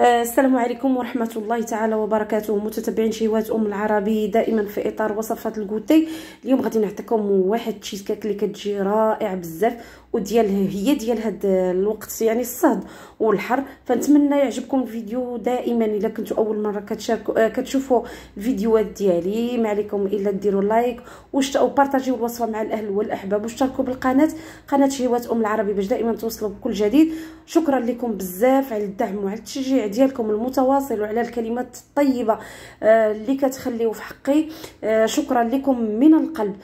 السلام عليكم ورحمة الله تعالى وبركاته متتبعين شهوات أم العربي دائما في إطار وصفات الكوتي اليوم غادي نعطيكم واحد تشيزكاك اللي كتجي رائع بزاف وديال هي ديال هاد الوقت يعني الصهد والحر فنتمنى يعجبكم الفيديو دائما الا كنتو اول مره كتشاركوا آه، كتشوفوا الفيديوهات ديالي ما عليكم الا ديروا لايك وشتاو بارطاجيو الوصفه مع الاهل والاحباب واشتركوا بالقناه قناه شهوات ام العربي باش دائما توصلوا بكل جديد شكرا لكم بزاف على الدعم وعلى التشجيع ديالكم المتواصل وعلى الكلمات الطيبه آه، اللي كتخليو في حقي آه، شكرا لكم من القلب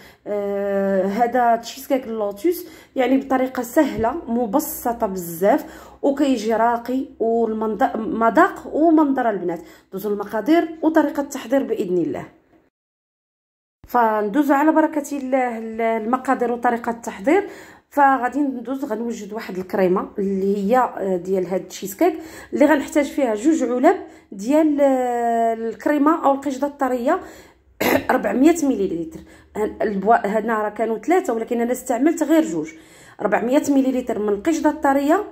هذا تشيز كيك اللوتوس يعني بطريقه بطريقه سهله مبسطه بزاف وكيجي راقي ومذاق ومنظر البنات دوزوا المقادير وطريقه التحضير باذن الله فندوزو على بركه الله المقادير وطريقه التحضير فغادي ندوز غنوجد واحد الكريمه اللي هي آه، ديال هاد كيك اللي غنحتاج فيها جوج علب ديال آه، الكريمه او القشده الطريه 400 مليلتر هنا راه كانوا ثلاثه ولكن انا استعملت غير جوج 400 مليلتر من القشده الطريه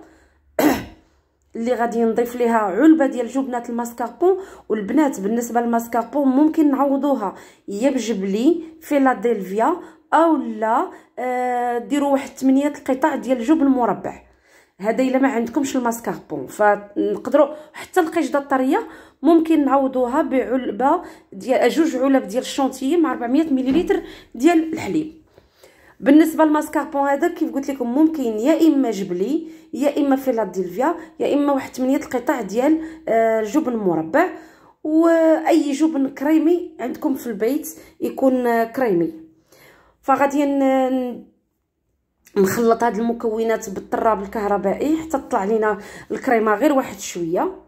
اللي غادي نضيف ليها علبه ديال جبنه الماسكاربون والبنات بالنسبه للماسكاربون ممكن نعوضوها يا بجبلي فيلادلفيا اولا آه ديروا واحد 8 قطع ديال الجبن مربع هذا الا ما عندكمش الماسكاربون فنقدروا حتى القشده الطريه ممكن نعوضوها بعلبه ديال جوج علب ديال الشونتيي مع 400 مليلتر ديال الحليب بالنسبه للماسكاربون هذا كيف قلت لكم ممكن يا اما جبلي يا اما فيلادلفيا يا اما واحد 8 القطع ديال آه، جبن مربع واي جبن كريمي عندكم في البيت يكون آه، كريمي فغادي نخلط هذه المكونات بالطراب الكهربائي حتى تطلع لينا الكريمه غير واحد شويه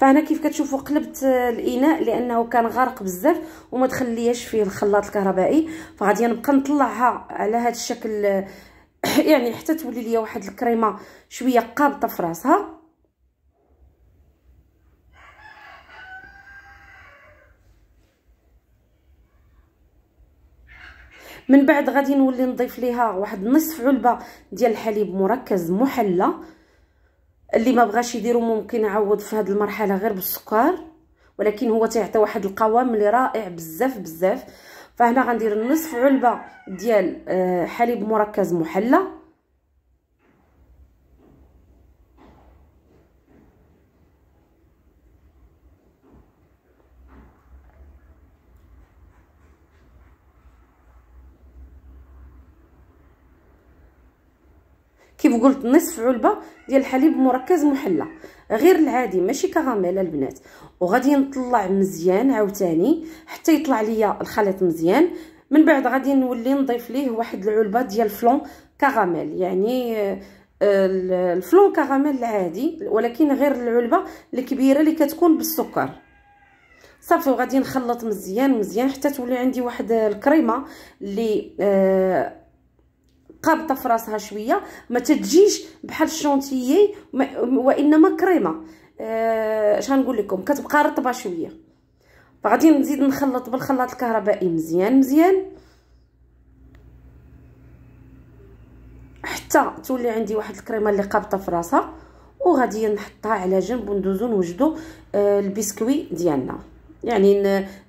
فهنا كيف كتشوفوا قلبت آه، الاناء لانه كان غارق بزاف وما تخليهاش فيه الخلاط الكهربائي فغادي نبقى نطلعها على هذا الشكل آه، يعني حتى تولي ليا واحد الكريمه شويه قابطه في راسها من بعد غادي نولي نضيف ليها واحد نصف علبه ديال الحليب مركز محلى اللي ما بغاش يديرو ممكن يعوض في هذه المرحله غير بالسكر ولكن هو تيعطي واحد القوام اللي رائع بزاف بزاف فهنا غندير نصف علبه ديال آه، حليب مركز محلى كيف قلت نصف علبه ديال الحليب مركز محلى غير العادي ماشي كراميل البنات وغادي نطلع مزيان عاوتاني حتى يطلع ليا الخليط مزيان من بعد غادي نولي نضيف ليه واحد العلبه ديال فلون كراميل يعني آه، الفلون كراميل العادي ولكن غير العلبه الكبيره اللي كتكون بالسكر صافي وغادي نخلط مزيان مزيان حتى تولي عندي واحد الكريمه اللي آه، قابطه في راسها شويه ما تتجيش بحال الشونتيي وانما كريمه اش آه غنقول لكم كتبقى رطبه شويه غادي نزيد نخلط بالخلاط الكهربائي مزيان مزيان حتى تولي عندي واحد الكريمه اللي قابطه في راسها وغادي نحطها على جنب وندوزو نوجدو آه البسكوي ديالنا يعني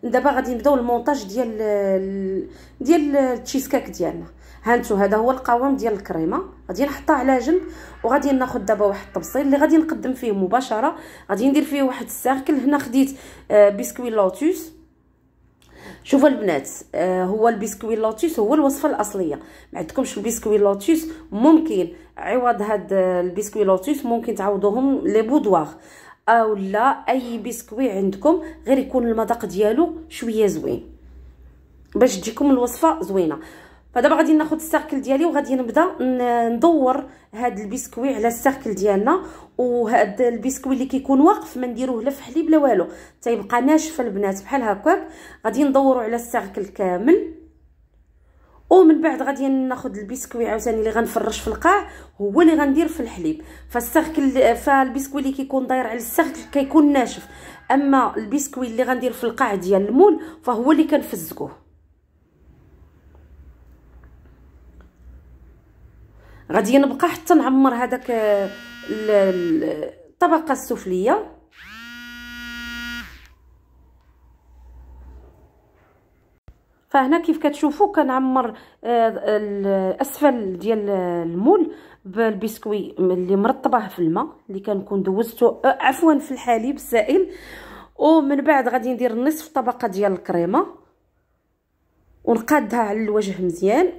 دابا غادي نبداو المونتاج ديال ديال التشيز كاك ديالنا هانتو هذا هو القوام ديال الكريمه غادي نحطها على جنب وغادي ناخذ دابا واحد الطبسيل اللي غادي نقدم فيه مباشره غادي ندير فيه واحد السيركل هنا خديت آه، بسكوي لوتوس شوفوا البنات آه هو البسكوي لوتوس هو الوصفه الاصليه ما عندكمش البسكوي لوتوس ممكن عوض هاد آه، البسكوي لوتوس ممكن تعوضوهم لي بودواغ او لا اي بسكوي عندكم غير يكون المذاق ديالو شويه زوين باش تجيكم الوصفه زوينه فدابا غادي ناخذ السيركل ديالي وغادي نبدا ندور هاد البسكوي على السيركل ديالنا وهاد البسكوي اللي كيكون واقف ما نديروه لا في حليب لا والو تيبقى ناشف البنات بحال هكاك غادي ندورو على السيركل كامل ومن بعد غادي ناخذ البسكوي عاوتاني اللي غنفرش في القاع هو اللي غندير في الحليب فالسيركل فالبسكوي اللي كيكون داير على السيركل كيكون ناشف اما البسكوي اللي غندير في القاع ديال المول فهو اللي كنفزكوه غادي نبقى حتى نعمر هذاك آه، الطبقه السفليه فهنا كيف كتشوفوا كنعمر آه، الاسفل ديال المول بالبسكوي اللي مرطبه في الماء اللي كنكون دوزته آه، عفوا في الحليب السائل ومن بعد غادي ندير نصف طبقه ديال الكريمه ونقادها على الوجه مزيان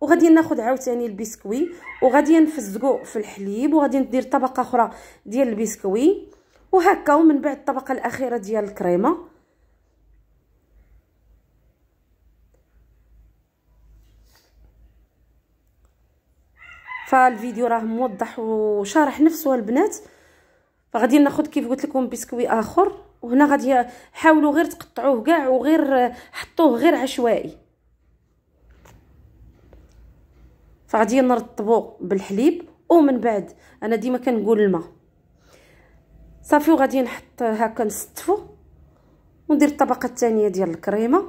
وغادي ناخذ عاوتاني البسكوي وغادي نفزقو في الحليب وغادي ندير طبقه اخرى ديال البسكوي وهكا ومن بعد الطبقه الاخيره ديال الكريمه فالفيديو راه موضح وشارح نفسه البنات فغادي ناخذ كيف قلت لكم بسكوي اخر وهنا غادي حاولوا غير تقطعوه كاع وغير حطوه غير عشوائي فغادي نرطبو بالحليب ومن بعد انا ديما كنقول الماء صافي وغادي نحط هكا نستفو وندير الطبقه الثانيه ديال الكريمه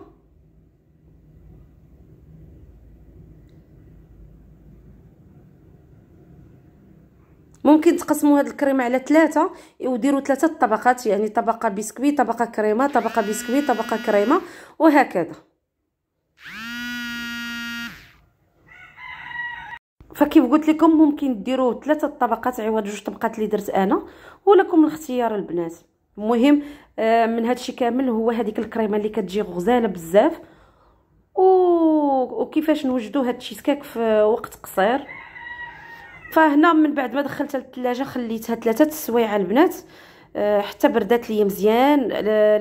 ممكن تقسموا هاد الكريمه على ثلاثه وديروا ثلاثه طبقات يعني طبقه بسكويت طبقه كريمه طبقه بسكويت طبقه كريمه وهكذا فكيف قلت لكم ممكن ديروا ثلاثه طبقات عوض جوج طبقات اللي درت انا ولكم الاختيار البنات المهم آه من الشيء كامل هو هذيك الكريمه اللي كتجي غزاله بزاف وكيفاش نوجدوا هاد الشيزكيك في وقت قصير فهنا من بعد ما دخلتها للثلاجه خليتها ثلاثه السوايع البنات آه حتى بردات لي مزيان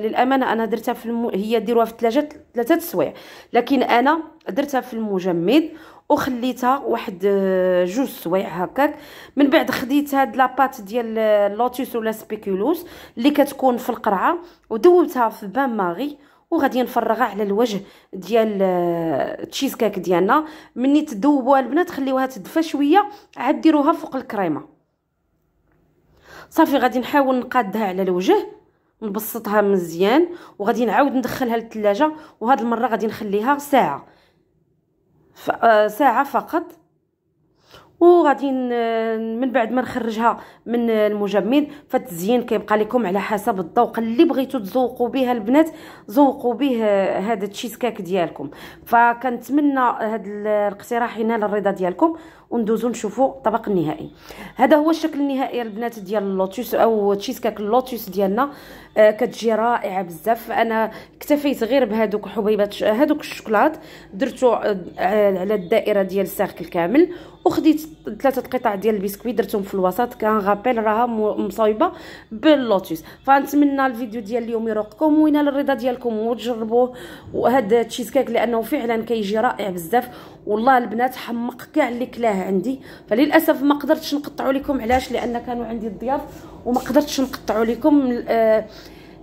للامانه انا درتها في الم... هي ديروها في الثلاجه ثلاثه السوايع لكن انا درتها في المجمد وخليتها واحد آه، جوج سوايع هكاك من بعد خديت هاد لاباط ديال اللوتيس آه، ولا سبيكولوس اللي كتكون في القرعه ودوبتها في بان ماغي وغادي نفرغها على الوجه ديال آه، التشيز كيك ديالنا مني تذوبوها البنات خليوها تدفى شويه عاد ديروها فوق الكريمه صافي غادي نحاول نقادها على الوجه نبسطها مزيان وغادي نعاود ندخلها للثلاجه وهاد المره غادي نخليها ساعه آه، ساعة فقط وغادي من بعد ما نخرجها من المجمد فالتزيين كيبقى لكم على حسب الذوق اللي بغيتو تذوقوا بها البنات ذوقوا به هذا التشيز كيك ديالكم فكنتمنى هذا الاقتراح ينال الرضا ديالكم وندوزو نشوفوا الطبق النهائي هذا هو الشكل النهائي البنات ديال اللوتوس او تشيز كيك اللوتوس ديالنا آه كتجي رائعه بزاف انا اكتفيت غير بهذوك حبيبات هذوك الشوكولات درتو آه، على الدائره ديال السيركل كامل وخديت ثلاثه القطع ديال البسكويت درتهم في الوسط كان غابيل راها مصايبه باللوتوس فنتمنى الفيديو ديال اليوم يروقكم وينال الرضا ديالكم وتجربوه وهذا التشيز كيك لانه فعلا كيجي رائع بزاف والله البنات حمق كاع اللي كلاه عندي فللاسف ما قدرتش نقطعوا لكم علاش لان كانوا عندي الضياف وما قدرتش نقطعوا لكم آه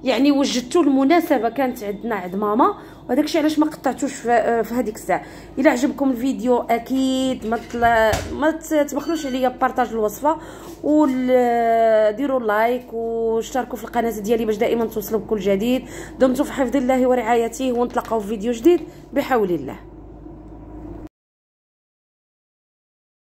يعني وجدتو المناسبه كانت عندنا عند ماما وداكشي علاش ما قطعتوش في, هذيك آه، الساعه الا عجبكم الفيديو اكيد ما تلا ما تبخلوش عليا بارطاج الوصفه وديروا لايك واشتركوا في القناه ديالي باش دائما توصلوا بكل جديد دمتم في حفظ الله ورعايته ونتلاقاو في فيديو جديد بحول الله